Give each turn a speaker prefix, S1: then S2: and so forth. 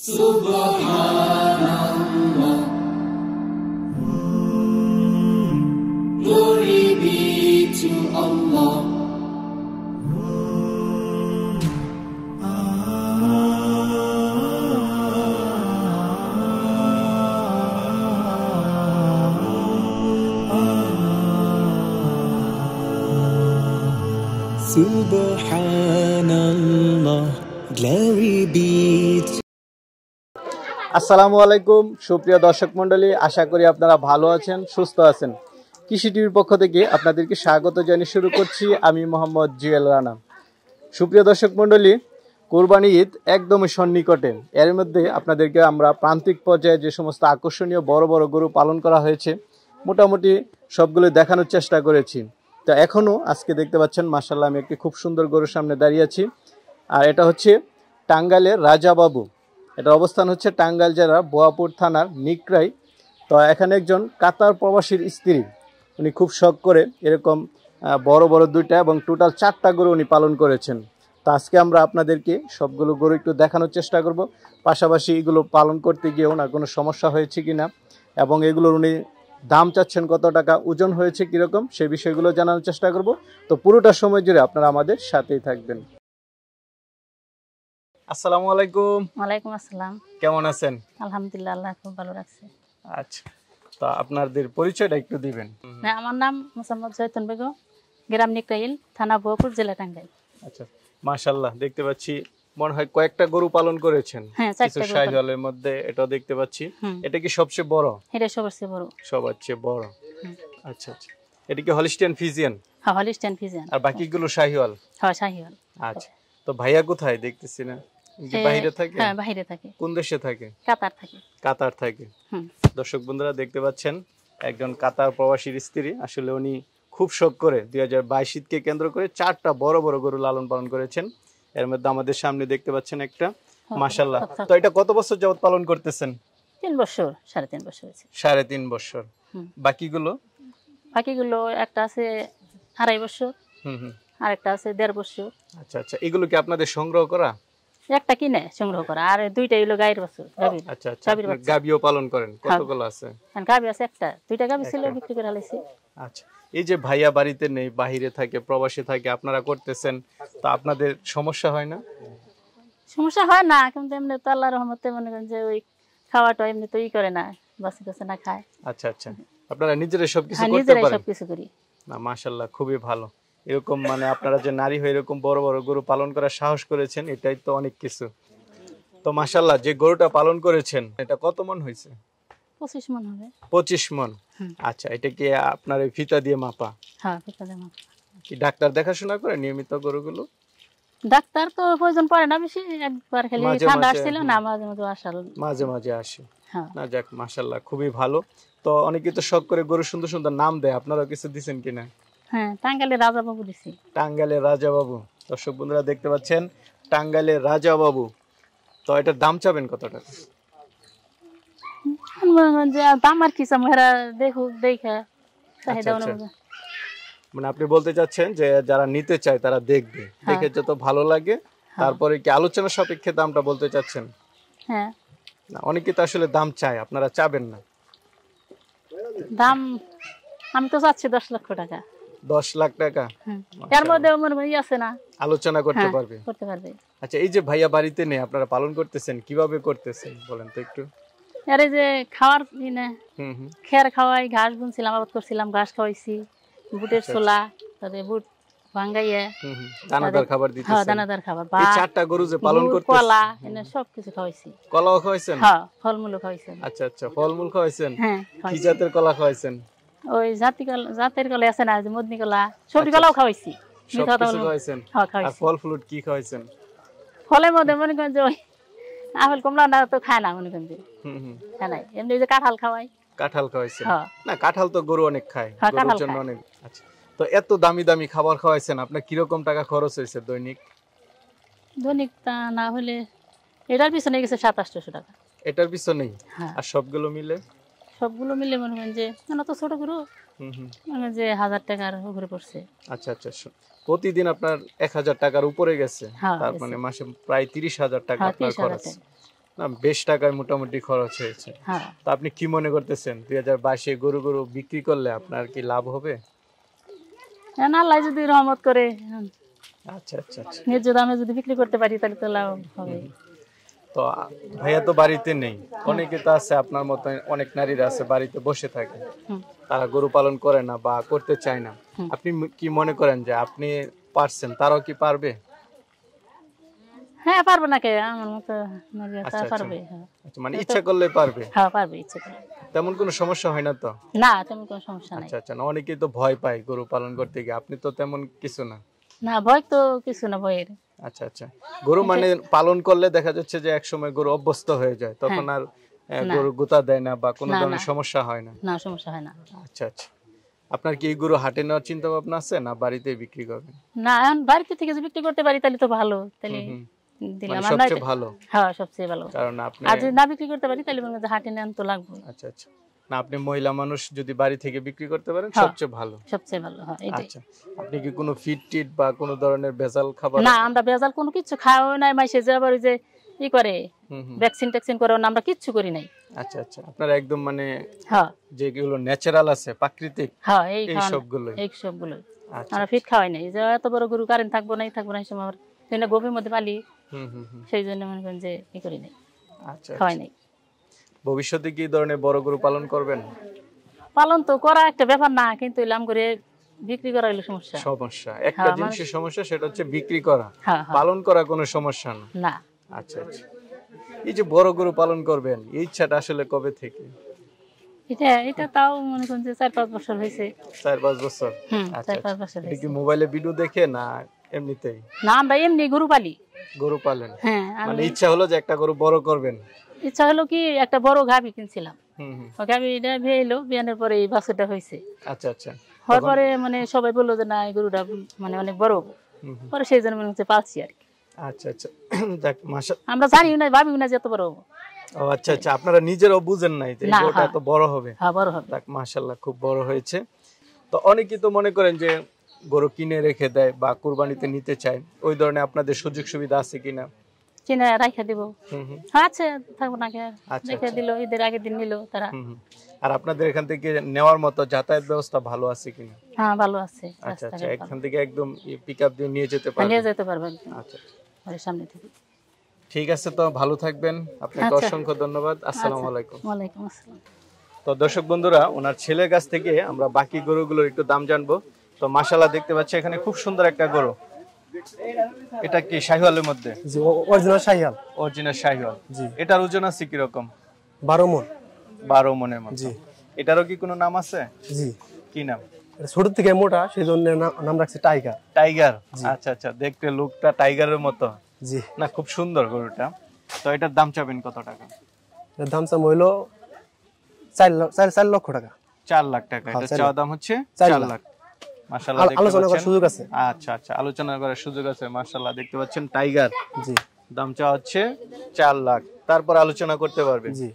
S1: سبحان الله
S2: Glory be to Allah
S1: Subhanallah, glory be আসসালামু আলাইকুম সুপ্রিয় দর্শক মন্ডলী আশা করি আপনারা ভালো আছেন সুস্থ আছেন কৃষি টিভির পক্ষ থেকে আপনাদেরকে স্বাগত জানিয়ে শুরু করছি আমি মোহাম্মদ জুয়েল রানা সুপ্রিয় দর্শক মন্ডলী কোরবানি ঈদ একদমই সন্নিকটে এর মধ্যে আপনাদেরকে আমরা প্রান্তিক পর্যায়ে যে সমস্ত আকর্ষণীয় বড় বড় গরু পালন করা হয়েছে মোটামুটি সবগুলো দেখানোর চেষ্টা করেছি তো এখনও আজকে দেখতে পাচ্ছেন মাসাল্লাহ আমি একটি খুব সুন্দর গরুর সামনে দাঁড়িয়ে আছি আর এটা হচ্ছে টাঙ্গাইলের রাজাবাবু এটা অবস্থান হচ্ছে টাঙ্গাইল জেলার বোয়াপুর থানার নিকরাই তো এখানে একজন কাতার প্রবাসীর স্ত্রী উনি খুব শখ করে এরকম বড় বড় দুইটা এবং টোটাল চারটা গরু উনি পালন করেছেন তো আজকে আমরা আপনাদেরকে সবগুলো গরু একটু দেখানোর চেষ্টা করব পাশাপাশি এগুলো পালন করতে গিয়ে ওনার কোনো সমস্যা হয়েছে কি না এবং এগুলোর উনি দাম চাচ্ছেন কত টাকা ওজন হয়েছে কীরকম সে বিষয়গুলো জানানোর চেষ্টা করব তো পুরোটা সময় জুড়ে আপনারা আমাদের সাথেই থাকবেন
S2: আসসালামু আলাইকুম ওয়ালাইকুম আসসালাম কেমন আছেন আলহামদুলিল্লাহ আল্লাহ খুব ভালো
S1: আচ্ছা আপনাদের পরিচয়টা একটু দিবেন
S2: না আমার নাম মোসাম্মদ জয়তুন বেগম গ্রাম থানা জেলা টাঙ্গাইল
S1: আচ্ছা মাশাআল্লাহ দেখতে পাচ্ছি মনে হয় কয়েকটা গরু পালন করেছেন হ্যাঁ, কিছু সাইজলের মধ্যে এটা দেখতে পাচ্ছি এটা কি সবচেয়ে বড়
S2: এটা সবচেয়ে বড়
S1: সবচেয়ে বড় আচ্ছা আচ্ছা এটা কি হলিস্টিয়ান ফিজিয়ান
S2: হ্যাঁ হলিস্টিয়ান ফিজিয়ান আর
S1: বাকিগুলো শাহিওয়াল হ্যাঁ আচ্ছা তো ভাইয়া কোথায় দেখতেছি না হ্যাঁ, হ্যাঁ, দর্শক বন্ধুরা দেখতে পাচ্ছেন একজন কাতার প্রবাসীর স্ত্রী আসলে উনি খুব শোক করে দুই হাজার বাইশ কেন্দ্র করে চারটা বড় বড় গরু লালন পালন করেছেন এর মধ্যে আমাদের সামনে দেখতে পাচ্ছেন একটা
S2: হ্যাঁ, মাসাল্লাহ তো
S1: এটা কত বছর পালন করতেছেন সাড়ে তিন
S2: একটা আছে দেড় বছর
S1: আচ্ছা আচ্ছা এগুলো কি আপনাদের সংগ্রহ করা
S2: একটা কিনে সংগ্রহ করা আর হলো গায়ের
S1: গাবিও পালন করেন হ্যাঁ। কতগুলো আছে
S2: হ্যাঁ, গাবি আছে একটা দুইটা গাবি ছিল বিক্রি
S1: আচ্ছা এই যে ভাইয়া বাড়িতে নেই বাহিরে থাকে থাকে আপনারা করতেছেন আপনাদের সমস্যা হয় না
S2: সমস্যা হয় না কিন্তু এমনি তো আল্লাহ রহমতে মনে করেন যে ওই খাওয়াটা এমনি তো ই করে না বাসি কাছে না খায়
S1: আচ্ছা আচ্ছা আপনারা নিজেরাই সবকিছু হ্যাঁ, করতে পারেন নিজেরাই সবকিছু করি না মাশাআল্লাহ খুবই ভালো এরকম মানে আপনারা যে নারী হয়ে এরকম বড় বড় গরু পালন করার সাহস করেছেন এটাই তো অনেক কিছু তো মাসাল্লাহ যে গরুটা পালন করেছেন এটা কত মন হয়েছে পঁচিশ মন হ্যাঁ। আচ্ছা এটা কি আপনার হ্যাঁ, ফিতা দিয়ে মাপা কি ডাক্তার দেখাশোনা করে নিয়মিত গরুগুলো
S2: ডাক্তার তো প্রয়োজন পড়ে না বেশি একবার খেলে ঠান্ডা আসছিল না মাঝে মাঝে আসার মাঝে মাঝে আসে হ্যাঁ। না
S1: যাক মাসাল্লাহ খুবই ভালো তো অনেকে তো শখ করে গরু সুন্দর সুন্দর নাম দেয় আপনারা কিছু দিচ্ছেন কিনা হ্যাঁ, রাজাবাবু তো এটার দাম চাবেন কত আচ্ছা, আচ্ছা। মানে আপনি বলতে চাচ্ছেন যে যারা নিতে চায় তারা দেখবে হ্যাঁ। দেখে যত ভালো লাগে হ্যাঁ। তারপরে কি আলোচনা সাপেক্ষে দামটা বলতে চাচ্ছেন হ্যাঁ না অনেকে তো আসলে দাম চায় আপনারা চাবেন না
S2: দাম আমি তো চাচ্ছি দশ লক্ষ টাকা
S1: দশ লাখ টাকা হ্যাঁ। এর
S2: মধ্যে আমার ভাই আছে না
S1: আলোচনা করতে হ্যাঁ, পারবে করতে পারবে আচ্ছা এই যে ভাইয়া বাড়িতে নেই আপনারা পালন করতেছেন কিভাবে করতেছেন বলেন তো একটু
S2: আরে যে খাওয়ার দিনে হুম হুম খের খাওয়াই ঘাস বুনছিলাম আবাদ করছিলাম ঘাস খাওয়াইছি বুটের ছোলা আচ্ছা, আচ্ছা। তাদের বুট ভাঙ্গাইয়া
S1: দানাদার খাবার দিতেছেন হ্যাঁ দানাদার খাবার এই চারটা গরু যে পালন করতেছেন কলা
S2: এনে সব কিছু খাওয়াইছি
S1: কলাও খাওয়াইছেন হ্যাঁ
S2: ফলমূল খাওয়াইছেন
S1: আচ্ছা আচ্ছা ফলমূল খাওয়াইছেন হ্যাঁ কি জাতের কলা খাওয়াইছেন
S2: ওই জাতের আছে না মদনি কলা সবজি কলাও আচ্ছা, হ্যাঁ,
S1: খাওয়াইছি আর ফল ফ্রুট কি খাওয়াইছেন
S2: মধ্যে মনে করেন যে আপেল কমলা না তো খায় না মনে করেন যে এমনি যে কাঁঠাল খাওয়াই
S1: কাঁঠাল খাওয়াইছেন হ্যাঁ। না কাঁঠাল তো গরু অনেক খায় হ্যাঁ, গরুর জন্য অনেক আচ্ছা তো এত দামি দামি খাবার খাওয়াইছেন আপনার কিরকম টাকা খরচ হয়েছে দৈনিক
S2: দৈনিক তা না হলে এটার পিছনে গেছে সাত আটশো টাকা
S1: এটার পিছনেই আর সবগুলো মিলে
S2: সবগুলো মিলে মনে হয় যে না মানে তো ছোট গুরু মানে যে হাজার টাকার উপরে পড়ছে
S1: আচ্ছা, আচ্ছা আচ্ছা প্রতিদিন আপনার এক হাজার টাকার উপরে গেছে হ্যাঁ, তার মানে মাসে প্রায় তিরিশ হাজার টাকা হ্যাঁ, আপনার খরচ না বেশ টাকায় মোটামুটি খরচ হয়েছে হ্যাঁ। তা আপনি কি মনে করতেছেন দুই হাজার বাইশে গরু গরু বিক্রি করলে আপনার কি লাভ হবে
S2: না আল্লাহ যদি রহমত করে
S1: আচ্ছা, আচ্ছা আচ্ছা
S2: ন্যায্য দামে যদি বিক্রি করতে পারি তাহলে তো লাভ হবে
S1: তো ভাইয়া তো বাড়িতে নেই অনেকে তো আছে আপনার মতো অনেক নারীরা আছে বাড়িতে বসে থাকে তারা গরু পালন করে না বা করতে চায় না আপনি কি মনে করেন যে আপনি পারছেন তারও কি পারবে
S2: হ্যাঁ আচ্ছা, আচ্ছা। পারবে না হ্যাঁ।
S1: আচ্ছা, মানে ইচ্ছা পারবে হ্যাঁ, তেমন কোনো সমস্যা হয় না তো না আচ্ছা অনেকেই তো ভয় পায় গরু পালন করতে গিয়ে আপনি তো তেমন কিছু না
S2: না ভয় তো কিছু না ভয়ের
S1: আচ্ছা আচ্ছা গরু মানে পালন করলে দেখা যাচ্ছে যে একসময় গরু অভ্যস্ত হয়ে যায় হ্যাঁ। তখন আর গরু গোতা দেয় না বা কোনো ধরনের সমস্যা হয় না
S2: না সমস্যা হয় না
S1: আচ্ছা আচ্ছা আপনার কি এই গরু হাটে নেওয়ার চিন্তা ভাবনা আছে না বাড়িতে বিক্রি করবেন
S2: না এখন বাড়িতে থেকে যদি বিক্রি করতে পারি তাহলে তো ভালো তাহলে মানে সবচেয়ে ভালো হ্যাঁ সবচেয়ে ভালো
S1: কারণ আপনি আজ
S2: না বিক্রি করতে পারি তাহলে হাটে নেন তো লাগবে আচ্ছা আচ্ছা
S1: না আপনি মহিলা মানুষ যদি বাড়ি থেকে বিক্রি করতে পারেন হ্যাঁ। সবচেয়ে ভালো
S2: সবচেয়ে ভালো হ্যাঁ এটাই আচ্ছা আপনি
S1: কি কোনো ফিট টিট বা কোনো ধরনের ভেজাল খাবার না আমরা
S2: ভেজাল কোনো কিছু খাওয়াও নাই মাইসে যে আবার যে ই করে ভ্যাকসিন ট্যাকসিন করে না আমরা কিচ্ছু করি নাই
S1: আচ্ছা আচ্ছা আপনারা একদম মানে হ্যাঁ যেগুলো ন্যাচারাল আছে প্রাকৃতিক হ্যাঁ এই সবগুলো এই সবগুলো আচ্ছা, আমরা
S2: ফিট আচ্ছা। খাওয়াই নাই যে এত বড় গরু কারেন্ট থাকবো নাই থাকবো না এই সময় আমরা গোপের মধ্যে পালি
S1: হুম হুম সেই
S2: জন্য মনে করেন যে ই করি নাই আচ্ছা খাওয়াই আচ্ছা। নাই
S1: ভবিষ্যতে কি ধরনের বড় গরু পালন করবেন
S2: পালন তো করা একটা ব্যাপার না কিন্তু ইলাম করে বিক্রি করা হলো সমস্যা
S1: সমস্যা হ্যাঁ, একটা জিনিসের সমস্যা সেটা হচ্ছে বিক্রি করা হ্যাঁ, হ্যাঁ। পালন করা কোনো সমস্যা না না আচ্ছা আচ্ছা এই যে বড় গরু পালন করবেন এই ইচ্ছাটা আসলে কবে থেকে
S2: এটা এটা তাও মনে করুন যে চার পাঁচ বছর হয়েছে
S1: চার পাঁচ বছর হুম আচ্ছা, চার পাঁচ আচ্ছা। বছর এটা কি মোবাইলে ভিডিও দেখে না এমনিতেই
S2: না আমরা এমনি গরু পালি গরু পালেন হ্যাঁ মানে ইচ্ছা
S1: হলো যে একটা গরু বড় করবেন
S2: ইচ্ছা হলো কি একটা বড় গাবি কিনছিলাম ওকে আমি এটা ভেয়েলো বিয়ানের পরে এই বাছুরটা হয়েছে
S1: আচ্ছা আচ্ছা হওয়ার পরে
S2: মানে সবাই বললো যে না এই গরুটা মানে অনেক বড় পরে সেই জন্য মনে হচ্ছে পালছি আর কি
S1: আচ্ছা আচ্ছা দেখ মাসা
S2: আমরা জানিও না ভাবিও না যে এত বড় হবো
S1: ও আচ্ছা আচ্ছা আপনারা নিজেরও বুঝেন নাই যে গরুটা এত বড় হবে হ্যাঁ বড় হবে দেখ মাশাআল্লাহ খুব বড় হয়েছে তো অনেকেই তো মনে করেন যে গরু কিনে রেখে দেয় বা কুরবানিতে নিতে চায় ওই ধরনের আপনাদের সুযোগ সুবিধা আছে কিনা
S2: ঠিক আছে তো ভালো থাকবেন
S1: আপনাকে আচ্ছা। অসংখ্য ধন্যবাদ আচ্ছা। আলাইকুম আসসালাম তো দর্শক বন্ধুরা ওনার ছেলের কাছ থেকে আমরা বাকি গরুগুলোর একটু দাম জানবো তো মাশাল্লাহ দেখতে পাচ্ছি এখানে খুব সুন্দর একটা গরু এটা কি শাহিওয়ালের মধ্যে অরিজিনাল শাহিওয়াল অরিজিনাল শাহিওয়াল জি এটার ওজন আছে কি রকম 12 মণ 12 মণের মত জি এটারও কি কোনো নাম আছে জি কি নাম ছোট থেকে মোটা সেই জন্য নাম রাখছে টাইগার টাইগার আচ্ছা আচ্ছা দেখতে লুকটা টাইগারের মতো জি না খুব সুন্দর গরুটা তো এটার দাম চাবেন কত টাকা এর দাম চাম হইলো চার চার লক্ষ টাকা চার লাখ টাকা হ্যাঁ, এটা চাওয়া দাম হচ্ছে চার লাখ আচ্ছা আচ্ছা আলোচনা করার সুযোগ আছে দেখতে পাচ্ছেন টাইগার জি দাম চাওয়া হচ্ছে চার লাখ তারপর আলোচনা করতে পারবে জি